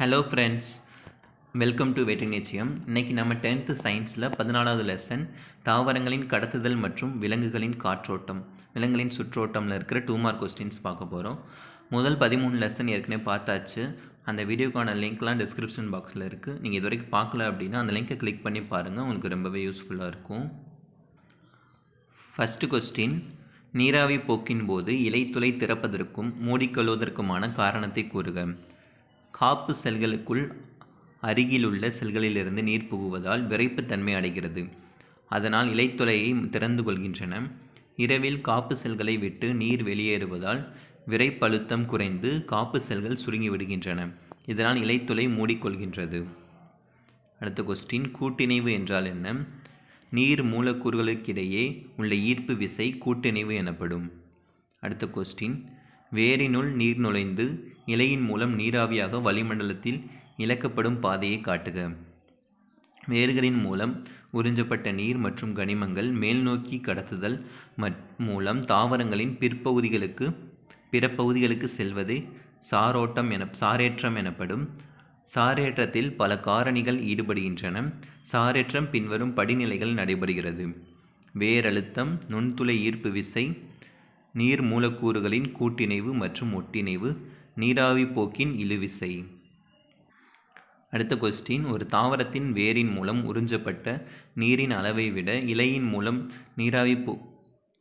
hello friends welcome to wedding நிச்சயம் இன்றைக்கி நம்ம டென்த்து சயின்ஸில் பதினாலாவது லெசன் தாவரங்களின் கடத்துதல் மற்றும் விலங்குகளின் காற்றோட்டம் விலங்குகளின் சுற்றோட்டமில் இருக்கிற டூ மார்க் கொஸ்டின்ஸ் பார்க்க போகிறோம் முதல் பதிமூணு லெசன் ஏற்கனவே பார்த்தாச்சு அந்த வீடியோக்கான லிங்க்லாம் டிஸ்கிரிப்ஷன் பாக்ஸில் இருக்குது நீங்கள் இது வரைக்கும் பார்க்கல அப்படின்னா அந்த லிங்கை கிளிக் பண்ணி பாருங்கள் உங்களுக்கு ரொம்பவே யூஸ்ஃபுல்லாக இருக்கும் ஃபஸ்ட்டு கொஸ்டின் நீராவி போக்கின் போது இலை துளை திறப்பதற்கும் மூடிக்கொள்வதற்குமான காரணத்தை கூறுக காப்பு செல்களுக்குள் அருகிலுள்ள செல்களிலிருந்து நீர் புகுவதால் விரைப்புத்தன்மை அடைகிறது அதனால் இலைத்துளையை திறந்து கொள்கின்றன இரவில் காப்பு செல்களை விட்டு நீர் வெளியேறுவதால் விரைப்பழுத்தம் குறைந்து காப்பு செல்கள் சுருங்கி விடுகின்றன இதனால் இலைத்துளை மூடிக்கொள்கின்றது அடுத்த கொஸ்டின் கூட்டிணைவு என்றால் என்ன நீர் மூலக்கூறுகளுக்கிடையே உள்ள ஈர்ப்பு விசை கூட்டிணைவு எனப்படும் அடுத்த கொஸ்டின் வேரினுள் நீர் நுழைந்து இலையின் மூலம் நீராவியாக வளிமண்டலத்தில் இழக்கப்படும் பாதையை காட்டுக வேர்களின் மூலம் உறிஞ்சப்பட்ட நீர் மற்றும் கனிமங்கள் மேல்நோக்கி கடத்துதல் மூலம் தாவரங்களின் பிற்பகுதிகளுக்கு பிற பகுதிகளுக்கு செல்வது சாரோட்டம் என சாரேற்றம் எனப்படும் சாரேற்றத்தில் பல காரணிகள் ஈடுபடுகின்றன சாரேற்றம் பின்வரும் படிநிலைகள் நடைபெறுகிறது வேரழுத்தம் நுண்துளை ஈர்ப்பு விசை நீர் மூலக்கூறுகளின் கூட்டிணைவு மற்றும் ஒட்டிணைவு நீராவி போக்கின் இழுவிசை அடுத்த கொஸ்டின் ஒரு தாவரத்தின் வேரின் மூலம் உறிஞ்சப்பட்ட நீரின் அளவை விட இலையின் மூலம் நீராவி போ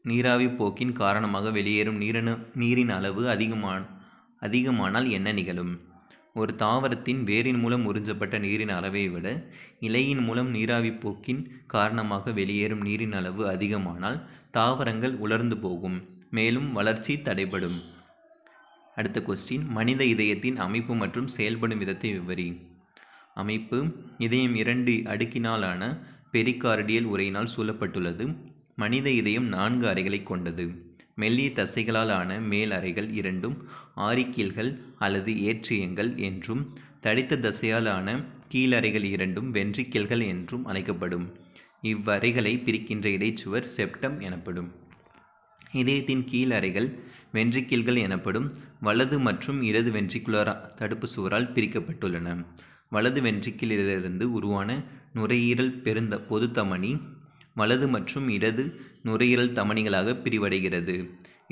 நீராவி போக்கின் காரணமாக வெளியேறும் நீரணு நீரின் அளவு அதிகமான அதிகமானால் என்ன நிகழும் ஒரு தாவரத்தின் வேரின் மூலம் உறிஞ்சப்பட்ட நீரின் அளவை விட இலையின் மூலம் நீராவி போக்கின் காரணமாக வெளியேறும் நீரின் அளவு அதிகமானால் தாவரங்கள் உலர்ந்து போகும் மேலும் வளர்ச்சி தடைபடும் அடுத்த கொஸ்டின் மனித இதயத்தின் அமைப்பு மற்றும் செயல்படும் விதத்தை விவரி அமைப்பு இதயம் இரண்டு அடுக்கினாலான பெரிகார்டியல் உரையினால் சூழப்பட்டுள்ளது மனித இதயம் நான்கு அறைகளை கொண்டது மெல்லிய தசைகளால் ஆன மேல் அறைகள் இரண்டும் ஆரிக்கீல்கள் அல்லது ஏற்றியங்கள் என்றும் தடித்த தசையாலான கீழறைகள் இரண்டும் வென்றிக்கல்கள் என்றும் அழைக்கப்படும் இவ்வறைகளை பிரிக்கின்ற இடைச்சுவர் செப்டம் எனப்படும் இதயத்தின் கீழ் அறைகள் வென்ட்ரிக்கிள்கள் எனப்படும் வலது மற்றும் இடது வென்றிக்குலர் தடுப்பு சுவரால் பிரிக்கப்பட்டுள்ளன வலது வென்ட்ரிக்கிளிலிருந்து உருவான நுரையீரல் பெருந்த பொது தமனி வலது மற்றும் இடது நுரையீரல் தமனிகளாக பிரிவடைகிறது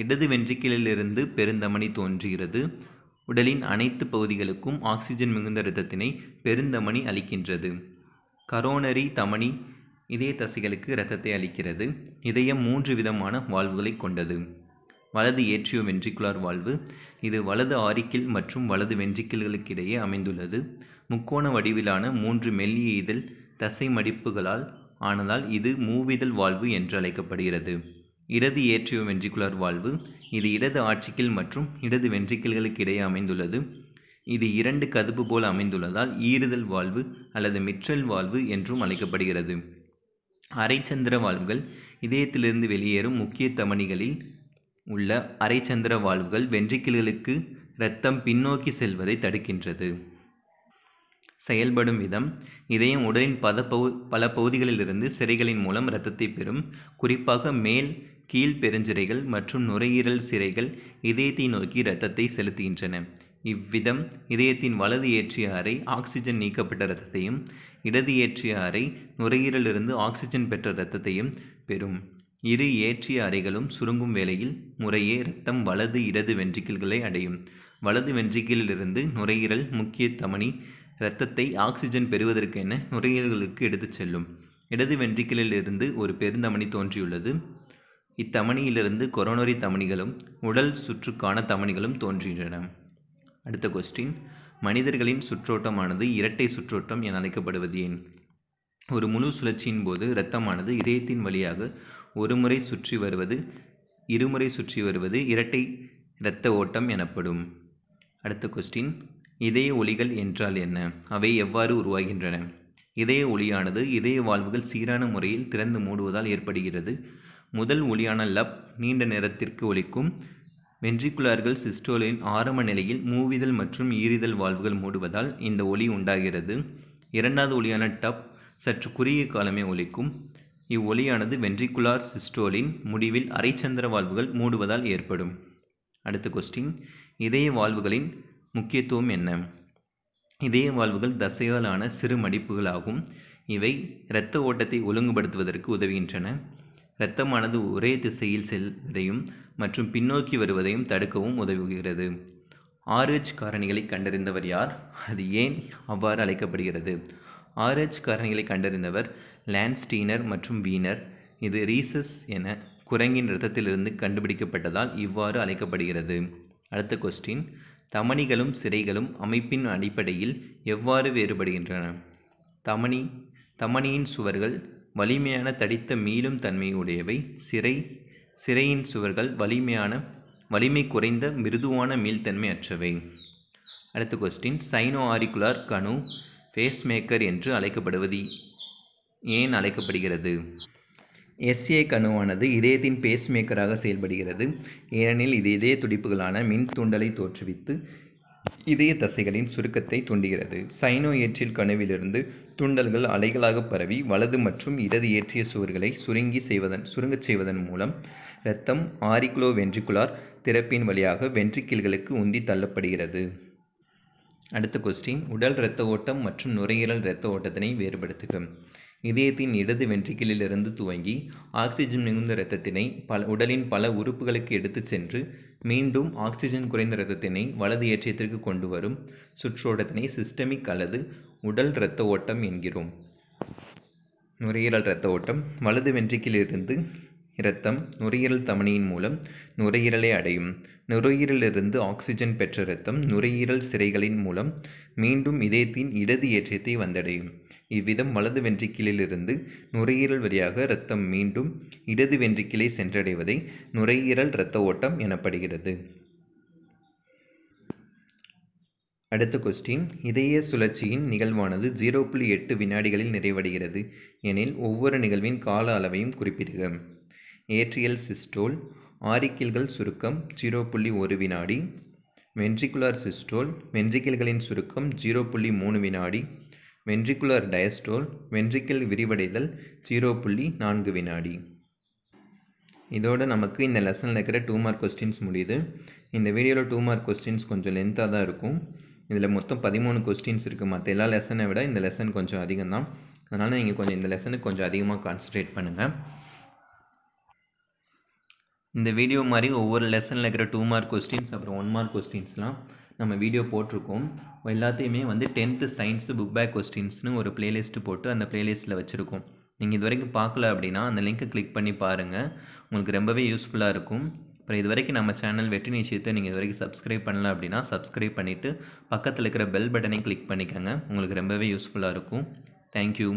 இடது வென்ட்ரிக்கிளிலிருந்து பெருந்தமனி தோன்றுகிறது உடலின் அனைத்து பகுதிகளுக்கும் ஆக்சிஜன் மிகுந்த ரத்தத்தினை பெருந்தமனி அளிக்கின்றது கரோனரி தமனி இதய தசைகளுக்கு இரத்தத்தை அளிக்கிறது இதயம் மூன்று விதமான வாழ்வுகளை கொண்டது வலது ஏற்றியோ வென்ட்ரிகுலார் வாழ்வு இது வலது ஆரிக்கில் மற்றும் வலது இடையே அமைந்துள்ளது முக்கோண வடிவிலான மூன்று மெல்லிய இதழ் தசை மடிப்புகளால் ஆனதால் இது மூவிதழ் வாழ்வு என்று அழைக்கப்படுகிறது இடது ஏற்றியோ வென்ட்ரிகுலார் வாழ்வு இது இடது ஆட்சிக்கில் மற்றும் இடது இடையே அமைந்துள்ளது இது இரண்டு கதுப்பு போல் அமைந்துள்ளதால் ஈறுதல் வாழ்வு அல்லது மிற்றல் வாழ்வு என்றும் அழைக்கப்படுகிறது அரைச்சந்திர வாழ்வுகள் இதயத்திலிருந்து வெளியேறும் முக்கிய தமனிகளில் உள்ள அரைச்சந்திர வாழ்வுகள் வென்றிக்கிள்களுக்கு இரத்தம் பின்னோக்கி செல்வதை தடுக்கின்றது செயல்படும் விதம் இதயம் உடலின் பத பகு பல பகுதிகளிலிருந்து சிறைகளின் மூலம் இரத்தத்தை பெறும் குறிப்பாக மேல் கீழ் பெருஞ்சிரைகள் மற்றும் நுரையீரல் சிறைகள் இதயத்தை நோக்கி இரத்தத்தை செலுத்துகின்றன இவ்விதம் இதயத்தின் வலது ஏற்றிய அறை ஆக்சிஜன் நீக்கப்பட்ட இரத்தத்தையும் இடது ஏற்றிய அறை நுரையீரலிருந்து ஆக்சிஜன் பெற்ற இரத்தத்தையும் பெறும் இரு ஏற்றிய அறைகளும் சுருங்கும் வேளையில் முறையே இரத்தம் வலது இடது வென்ட்ரிக்கிள்களை அடையும் வலது வென்ட்ரிக்கிளிலிருந்து நுரையீரல் முக்கிய தமனி இரத்தத்தை ஆக்சிஜன் பெறுவதற்கென நுரையீரல்களுக்கு எடுத்துச் செல்லும் இடது வென்ட்ரிக்கிளிலிருந்து ஒரு பெருந்தமனி தோன்றியுள்ளது இத்தமணியிலிருந்து கொரோனரி தமனிகளும் உடல் சுற்றுக்கான தமனிகளும் தோன்றுகின்றன அடுத்த கொஸ்டின் மனிதர்களின் சுற்றோட்டமானது இரட்டை சுற்றோட்டம் என அழைக்கப்படுவது ஏன் ஒரு முழு சுழற்சியின் போது இரத்தமானது இதயத்தின் வழியாக ஒரு முறை சுற்றி வருவது இருமுறை சுற்றி வருவது இரட்டை இரத்த ஓட்டம் எனப்படும் அடுத்த கொஸ்டின் இதய ஒளிகள் என்றால் என்ன அவை எவ்வாறு உருவாகின்றன இதய ஒளியானது இதய வாழ்வுகள் சீரான முறையில் திறந்து மூடுவதால் ஏற்படுகிறது முதல் ஒளியான லப் நீண்ட நேரத்திற்கு ஒழிக்கும் வென்ட்ரிகுலார்கள் சிஸ்டோலின் ஆரம்ப நிலையில் மூவிதல் மற்றும் ஈரிதல் வால்வுகள் மூடுவதால் இந்த ஒலி உண்டாகிறது இரண்டாவது ஒலியான டப் சற்று குறுகிய காலமே ஒலிக்கும் இவ்வொலியானது வென்ட்ரிகுலார் சிஸ்டோலின் முடிவில் அரைச்சந்திர வால்வுகள் மூடுவதால் ஏற்படும் அடுத்த கொஸ்டின் இதய வால்வுகளின் முக்கியத்துவம் என்ன இதய வால்வுகள் தசையாலான சிறு மடிப்புகளாகும் இவை இரத்த ஓட்டத்தை ஒழுங்குபடுத்துவதற்கு உதவுகின்றன இரத்தமானது ஒரே திசையில் செல்வதையும் மற்றும் பின்னோக்கி வருவதையும் தடுக்கவும் உதவுகிறது ஆர்ஹெச் காரணிகளை கண்டறிந்தவர் யார் அது ஏன் அவ்வாறு அழைக்கப்படுகிறது ஆர்ஹெச் காரணிகளை கண்டறிந்தவர் லேன்ஸ்டீனர் மற்றும் வீனர் இது ரீசஸ் என குரங்கின் இரத்தத்திலிருந்து கண்டுபிடிக்கப்பட்டதால் இவ்வாறு அழைக்கப்படுகிறது அடுத்த கொஸ்டின் தமணிகளும் சிறைகளும் அமைப்பின் அடிப்படையில் எவ்வாறு வேறுபடுகின்றன தமணி தமணியின் சுவர்கள் வலிமையான தடித்த மீளும் தன்மையுடையவை சிறை சிறையின் சுவர்கள் வலிமையான வலிமை குறைந்த மிருதுவான மீள்தன்மை அற்றவை அடுத்த கொஸ்டின் சைனோ ஆரிகுலார் கனு ஃபேஸ் மேக்கர் என்று அழைக்கப்படுவது ஏன் அழைக்கப்படுகிறது எஸ்ஏ கணுவானது இதயத்தின் பேஸ்மேக்கராக செயல்படுகிறது ஏனெனில் இது இதய துடிப்புகளான மின் தூண்டலை தோற்றுவித்து இதய தசைகளின் சுருக்கத்தை தூண்டுகிறது சைனோ ஏற்றில் கணுவிலிருந்து துண்டல்கள் அலைகளாக பரவி வலது மற்றும் இடது ஏற்றிய சுவர்களை சுருங்கி செய்வதன் சுருங்கச் செய்வதன் மூலம் இரத்தம் ஆரிக்ளோ வென்ட்ரிகுலார் திறப்பின் வழியாக வென்ட்ரிக்கில்களுக்கு உந்தி தள்ளப்படுகிறது அடுத்த கொஸ்டின் உடல் இரத்த ஓட்டம் மற்றும் நுரையீரல் இரத்த ஓட்டத்தினை வேறுபடுத்துக இதயத்தின் இடது வென்ட்ரிக்கிலிருந்து துவங்கி ஆக்சிஜன் மிகுந்த இரத்தத்தினை பல உடலின் பல உறுப்புகளுக்கு எடுத்துச் சென்று மீண்டும் ஆக்சிஜன் குறைந்த இரத்தத்தினை வலது ஏற்றியத்திற்கு கொண்டு வரும் சுற்றோட்டத்தினை சிஸ்டமிக் அல்லது உடல் இரத்த ஓட்டம் என்கிறோம் நுரையீரல் இரத்த ஓட்டம் வலது வென்ட்ரிக்கிலிருந்து இரத்தம் நுரையீரல் தமனியின் மூலம் நுரையீரலை அடையும் நுரையீரலிருந்து ஆக்சிஜன் பெற்ற இரத்தம் நுரையீரல் சிறைகளின் மூலம் மீண்டும் இதயத்தின் இடது ஏற்றியத்தை வந்தடையும் இவ்விதம் வலது வென்றிக்கிளிலிருந்து நுரையீரல் வழியாக இரத்தம் மீண்டும் இடது வென்றிக்கிளை சென்றடைவதை நுரையீரல் இரத்த ஓட்டம் எனப்படுகிறது அடுத்த கொஸ்டின் இதய சுழற்சியின் நிகழ்வானது ஜீரோ புள்ளி எட்டு வினாடிகளில் நிறைவடைகிறது எனில் ஒவ்வொரு நிகழ்வின் கால அளவையும் குறிப்பிடுக ஏற்றியல் சிஸ்டோல் ஆரிக்கில்கள் சுருக்கம் ஜீரோ புள்ளி ஒரு வினாடி வென்ட்ரிகுலார் சிஸ்டோல் வென்ட்ரிகில்களின் சுருக்கம் ஜீரோ புள்ளி மூணு வினாடி வென்ட்ரிகுலர் டயஸ்டோல் வென்ட்ரிக்கிள் விரிவடைதல் ஜீரோ புள்ளி நான்கு வினாடி இதோடு நமக்கு இந்த லெசனில் இருக்கிற டூ மார்க் கொஸ்டின்ஸ் முடியுது இந்த வீடியோவில் டூ மார்க் கொஸ்டின்ஸ் கொஞ்சம் லென்த்தாக தான் இருக்கும் இதில் மொத்தம் பதிமூணு கொஸ்டின்ஸ் இருக்குது மற்ற எல்லா லெசனை விட இந்த லெசன் கொஞ்சம் அதிகம் தான் அதனால் நீங்கள் கொஞ்சம் இந்த லெசனுக்கு கொஞ்சம் அதிகமாக கான்சன்ட்ரேட் பண்ணுங்கள் இந்த வீடியோ மாதிரி ஒவ்வொரு லெசனில் இருக்கிற டூ மார்க் கொஸ்டின்ஸ் அப்புறம் ஒன் மார்க் கொஸ்டின்ஸ்லாம் நம்ம வீடியோ போட்டிருக்கோம் எல்லாத்தையுமே வந்து டென்த்து சயின்ஸு புக் பேக் கொஸ்டின்ஸ்னு ஒரு பிளேலிஸ்ட்டு போட்டு அந்த பிளேலிஸ்ட்டில் வச்சுருக்கோம் நீங்கள் இது வரைக்கும் பார்க்கல அப்படின்னா அந்த லிங்க்கை கிளிக் பண்ணி பாருங்கள் உங்களுக்கு ரொம்பவே யூஸ்ஃபுல்லாக இருக்கும் அப்புறம் இது வரைக்கும் நம்ம சேனல் வெற்றி நிச்சயத்தை நீங்கள் இது வரைக்கும் சப்ஸ்கிரைப் பண்ணல அப்படின்னா சப்ஸ்கிரைப் பண்ணிவிட்டு பக்கத்தில் இருக்கிற பெல் பட்டனை கிளிக் பண்ணிக்கோங்க உங்களுக்கு ரொம்பவே யூஸ்ஃபுல்லாக இருக்கும் தேங்க்யூ